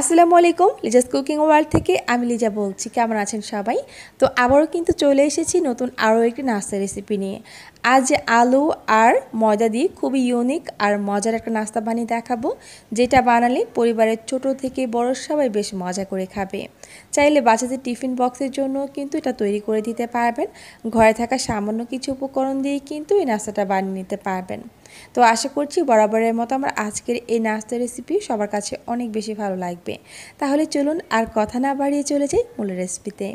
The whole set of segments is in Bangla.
আসসালামু আলাইকুম লিজাস কুকিং ওয়ার্ল্ড থেকে আমি লিজা বলছি কেমন আছেন সবাই তো আবারও কিন্তু চলে এসেছি নতুন আরও একটি নাস্তা রেসিপি নিয়ে আজ আলু আর ময়দা দিয়ে খুবই ইউনিক আর মজার একটা নাস্তা বানিয়ে দেখাবো যেটা বানালে পরিবারের ছোট থেকে বড় সবাই বেশ মজা করে খাবে চাইলে বাচ্চাদের টিফিন বক্সের জন্য কিন্তু এটা তৈরি করে দিতে পারবেন ঘরে থাকা সামান্য কিছু উপকরণ দিয়ে কিন্তু এই নাস্তাটা বানিয়ে নিতে পারবেন তো আশা করছি বরাবরের মতো আমার আজকের এই নাস্তার রেসিপি সবার কাছে অনেক বেশি ভালো লাগবে তাহলে চলুন আর কথা না বাড়িয়ে চলে যাই মূল রেসিপিতে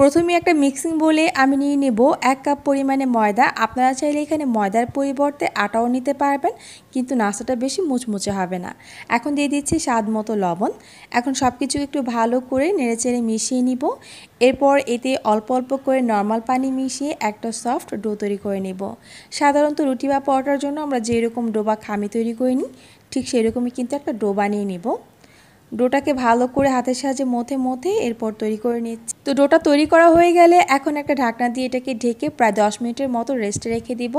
প্রথমে একটা মিক্সিং বলে আমি নিয়ে নেব এক কাপ পরিমাণে ময়দা আপনারা চাইলে এখানে ময়দার পরিবর্তে আটাও নিতে পারবেন কিন্তু নাস্তাটা বেশি মুচমুচে হবে না এখন দিয়ে দিচ্ছি স্বাদ মতো লবণ এখন সব কিছু একটু ভালো করে নেড়েচেড়ে মিশিয়ে নিব এরপর এতে অল্প অল্প করে নর্মাল পানি মিশিয়ে একটা সফট ডো তৈরি করে নেব সাধারণত রুটি বা পরোটার জন্য আমরা যেরকম ডো বা খামি তৈরি করে নিই ঠিক সেরকমই কিন্তু একটা ডো বানিয়ে নেব ডোটাকে ভালো করে হাতের সাহায্যে মথে মথে এরপর তৈরি করে নিচ্ছি তো ডোটা তৈরি করা হয়ে গেলে এখন একটা ঢাকনা দিয়ে এটাকে ঢেকে প্রায় দশ মিনিটের মতো রেস্টে রেখে দিব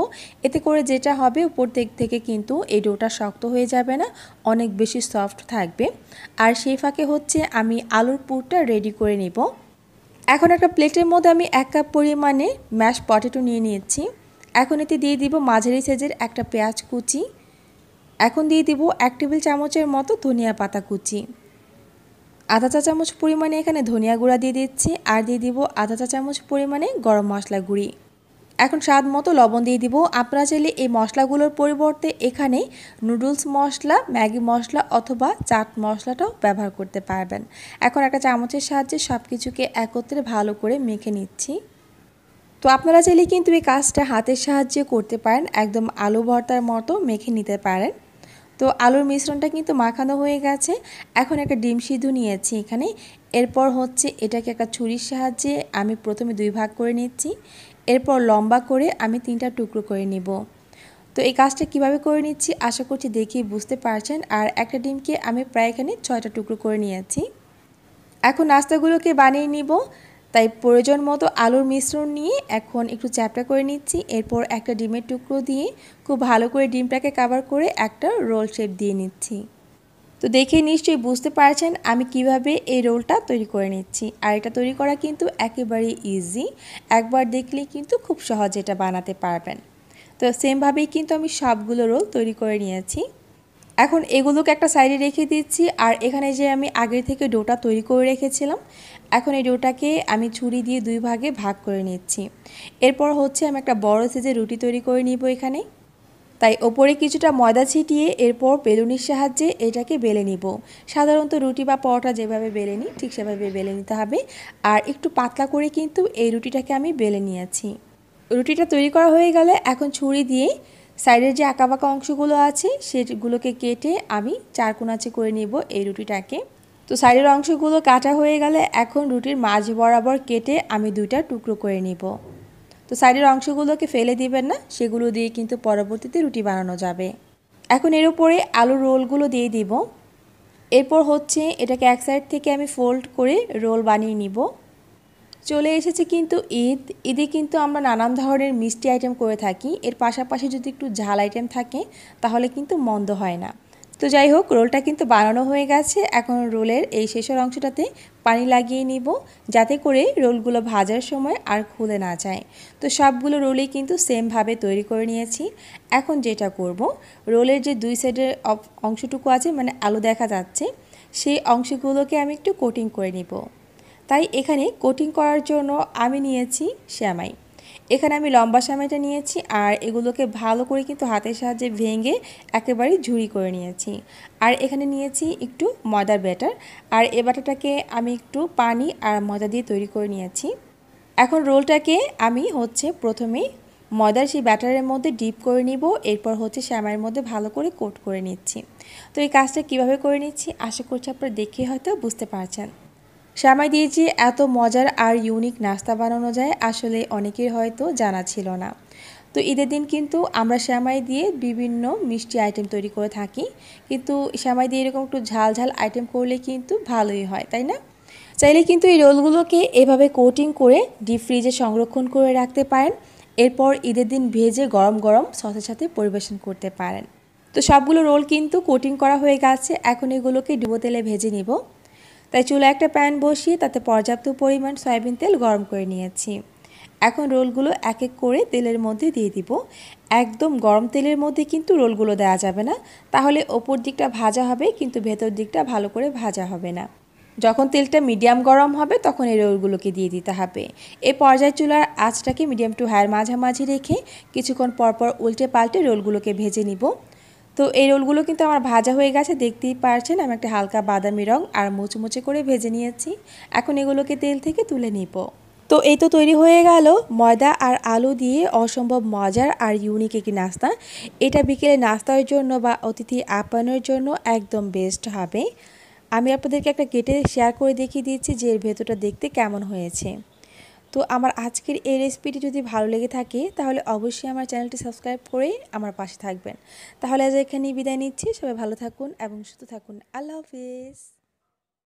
এতে করে যেটা হবে উপর দিক থেকে কিন্তু এই ডোটা শক্ত হয়ে যাবে না অনেক বেশি সফট থাকবে আর সেই ফাঁকে হচ্ছে আমি আলুর পুরটা রেডি করে নেব এখন একটা প্লেটের মধ্যে আমি এক কাপ পরিমাণে ম্যাশ পটেটো নিয়ে নিয়েছি এখন এতে দিয়ে দিব মাঝারি সাইজের একটা পেঁয়াজ কুচি এখন দিয়ে দিব এক টেবিল চামচের মতো ধনিয়া পাতা কুচি আধা চা চামচ পরিমাণে এখানে ধনিয়া গুঁড়া দিয়ে দিচ্ছি আর দিয়ে দিব আধা চা চামচ পরিমাণে গরম মশলা গুঁড়ি এখন স্বাদ মতো লবণ দিয়ে দিব আপনারা চাইলে এই মশলাগুলোর পরিবর্তে এখানে নুডলস মশলা ম্যাগি মশলা অথবা চাট মশলাটাও ব্যবহার করতে পারবেন এখন একটা চামচের সাহায্যে সব কিছুকে একত্রে ভালো করে মেখে নিচ্ছি তো আপনারা চাইলে কিন্তু এই কাজটা হাতের সাহায্যে করতে পারেন একদম আলু ভর্তার মতো মেখে নিতে পারেন তো আলুর মিশ্রণটা কিন্তু মাখানো হয়ে গেছে এখন একটা ডিম সিদ্ধ নিয়েছি এখানে এরপর হচ্ছে এটাকে একটা ছুরির সাহায্যে আমি প্রথমে দুই ভাগ করে নিচ্ছি এরপর লম্বা করে আমি তিনটা টুকরো করে নিব তো এই কাজটা কিভাবে করে নিচ্ছি আশা করছি দেখি বুঝতে পারছেন আর একটা ডিমকে আমি প্রায় এখানে ছয়টা টুকরো করে নিয়েছি এখন নাস্তাগুলোকে বানিয়ে নিব তাই প্রয়োজন মতো আলুর মিশ্রণ নিয়ে এখন একটু চ্যাপটা করে নিচ্ছি এরপর একটা ডিমের টুকরো দিয়ে খুব ভালো করে ডিমটাকে কাভার করে একটা রোল শেপ দিয়ে নিচ্ছি তো দেখে নিশ্চয়ই বুঝতে পারছেন আমি কিভাবে এই রোলটা তৈরি করে নিচ্ছি আর এটা তৈরি করা কিন্তু একেবারে ইজি একবার দেখলে কিন্তু খুব সহজ এটা বানাতে পারবেন তো সেমভাবেই কিন্তু আমি সবগুলো রোল তৈরি করে নিয়েছি এখন এগুলোকে একটা সাইডে রেখে দিচ্ছি আর এখানে যে আমি আগের থেকে ডোটা তৈরি করে রেখেছিলাম এখন এই ডোটাকে আমি ছুরি দিয়ে দুই ভাগে ভাগ করে নিচ্ছি এরপর হচ্ছে আমি একটা বড় সাইজের রুটি তৈরি করে নিব এখানে তাই ওপরে কিছুটা ময়দা ছিটিয়ে এরপর বেলুনির সাহায্যে এটাকে বেলে নিব সাধারণত রুটি বা পরোটা যেভাবে বেলে নিই ঠিক সেভাবে বেলে নিতে হবে আর একটু পাতলা করে কিন্তু এই রুটিটাকে আমি বেলে নিয়েছি রুটিটা তৈরি করা হয়ে গেলে এখন ছুরি দিয়ে সাইডের যে বাঁকা অংশগুলো আছে সেগুলোকে কেটে আমি চারকোনাচে করে নিব এই রুটিটাকে তো সাইডের অংশগুলো কাটা হয়ে গেলে এখন রুটির মাঝ বরাবর কেটে আমি দুইটা টুকরো করে নিব তো সাইডের অংশগুলোকে ফেলে দিবেন না সেগুলো দিয়ে কিন্তু পরবর্তীতে রুটি বানানো যাবে এখন এর উপরে আলু রোলগুলো দিয়ে দিব এরপর হচ্ছে এটাকে এক সাইড থেকে আমি ফোল্ড করে রোল বানিয়ে নিব চলে এসেছে কিন্তু ঈদ ঈদে কিন্তু আমরা নানান ধরনের মিষ্টি আইটেম করে থাকি এর পাশাপাশি যদি একটু ঝাল আইটেম থাকে তাহলে কিন্তু মন্দ হয় না তো যাই হোক রোলটা কিন্তু বানানো হয়ে গেছে এখন রোলের এই শেষের অংশটাতে পানি লাগিয়ে নিব যাতে করে রোলগুলো ভাজার সময় আর খুলে না যায় তো সবগুলো রোলই কিন্তু সেমভাবে তৈরি করে নিয়েছি এখন যেটা করব রোলের যে দুই সাইডের অংশটুকু আছে মানে আলো দেখা যাচ্ছে সেই অংশগুলোকে আমি একটু কোটিং করে নিব তাই এখানে কোটিং করার জন্য আমি নিয়েছি শ্যামাই এখানে আমি লম্বা সামাইটা নিয়েছি আর এগুলোকে ভালো করে কিন্তু হাতের সাহায্যে ভেঙে একেবারে ঝুড়ি করে নিয়েছি আর এখানে নিয়েছি একটু ময়দার ব্যাটার আর এ ব্যাটারটাকে আমি একটু পানি আর ময়দা দিয়ে তৈরি করে নিয়েছি এখন রোলটাকে আমি হচ্ছে প্রথমে ময়দার সেই ব্যাটারের মধ্যে ডিপ করে নিব এরপর হচ্ছে শ্যামার মধ্যে ভালো করে কোট করে নিচ্ছি তো এই কাজটা কিভাবে করে নিচ্ছি আশা করছি আপনারা দেখে হয়তো বুঝতে পারছেন শ্যামাই দিয়েছি এত মজার আর ইউনিক নাস্তা বানানো যায় আসলে অনেকের হয়তো জানা ছিল না তো ঈদের দিন কিন্তু আমরা শ্যামাই দিয়ে বিভিন্ন মিষ্টি আইটেম তৈরি করে থাকি কিন্তু শ্যামাই দিয়ে এরকম একটু ঝাল ঝাল আইটেম করলে কিন্তু ভালোই হয় তাই না চাইলে কিন্তু এই রোলগুলোকে এভাবে কোটিং করে ডিপ ফ্রিজে সংরক্ষণ করে রাখতে পারেন এরপর ঈদের দিন ভেজে গরম গরম সসের সাথে পরিবেশন করতে পারেন তো সবগুলো রোল কিন্তু কোটিং করা হয়ে গেছে এখন এগুলোকে ডুবো তেলে ভেজে নিব তাই চুলা একটা প্যান বসিয়ে তাতে পর্যাপ্ত পরিমাণ সয়াবিন তেল গরম করে নিয়েছি এখন রোলগুলো এক এক করে তেলের মধ্যে দিয়ে দিব একদম গরম তেলের মধ্যে কিন্তু রোলগুলো দেওয়া যাবে না তাহলে ওপর দিকটা ভাজা হবে কিন্তু ভেতর দিকটা ভালো করে ভাজা হবে না যখন তেলটা মিডিয়াম গরম হবে তখন এই রোলগুলোকে দিয়ে দিতে হবে এ পর্যায় চুলার আঁচটাকে মিডিয়াম টু হায়ার মাঝামাঝি রেখে কিছুক্ষণ পরপর উল্টে পাল্টে রোলগুলোকে ভেজে নিব তো এই রোলগুলো কিন্তু আমার ভাজা হয়ে গেছে দেখতেই পারছেন আমি একটা হালকা বাদামি রং আর মুচমুচে করে ভেজে নিয়েছি এখন এগুলোকে তেল থেকে তুলে নিব তো এই তো তৈরি হয়ে গেল ময়দা আর আলু দিয়ে অসম্ভব মজার আর ইউনিক একটি নাস্তা এটা বিকেলে নাস্তার জন্য বা অতিথি আপ্যায়নের জন্য একদম বেস্ট হবে আমি আপনাদেরকে একটা কেটে শেয়ার করে দেখিয়ে দিচ্ছি যে এর ভেতরটা দেখতে কেমন হয়েছে তো আমার আজকের এই রেসিপিটি যদি ভালো লেগে থাকে তাহলে অবশ্যই আমার চ্যানেলটি সাবস্ক্রাইব করে আমার পাশে থাকবেন তাহলে আজ এখানেই বিদায় নিচ্ছি সবাই ভালো থাকুন এবং সুস্থ থাকুন আল্লাহ হাফিজ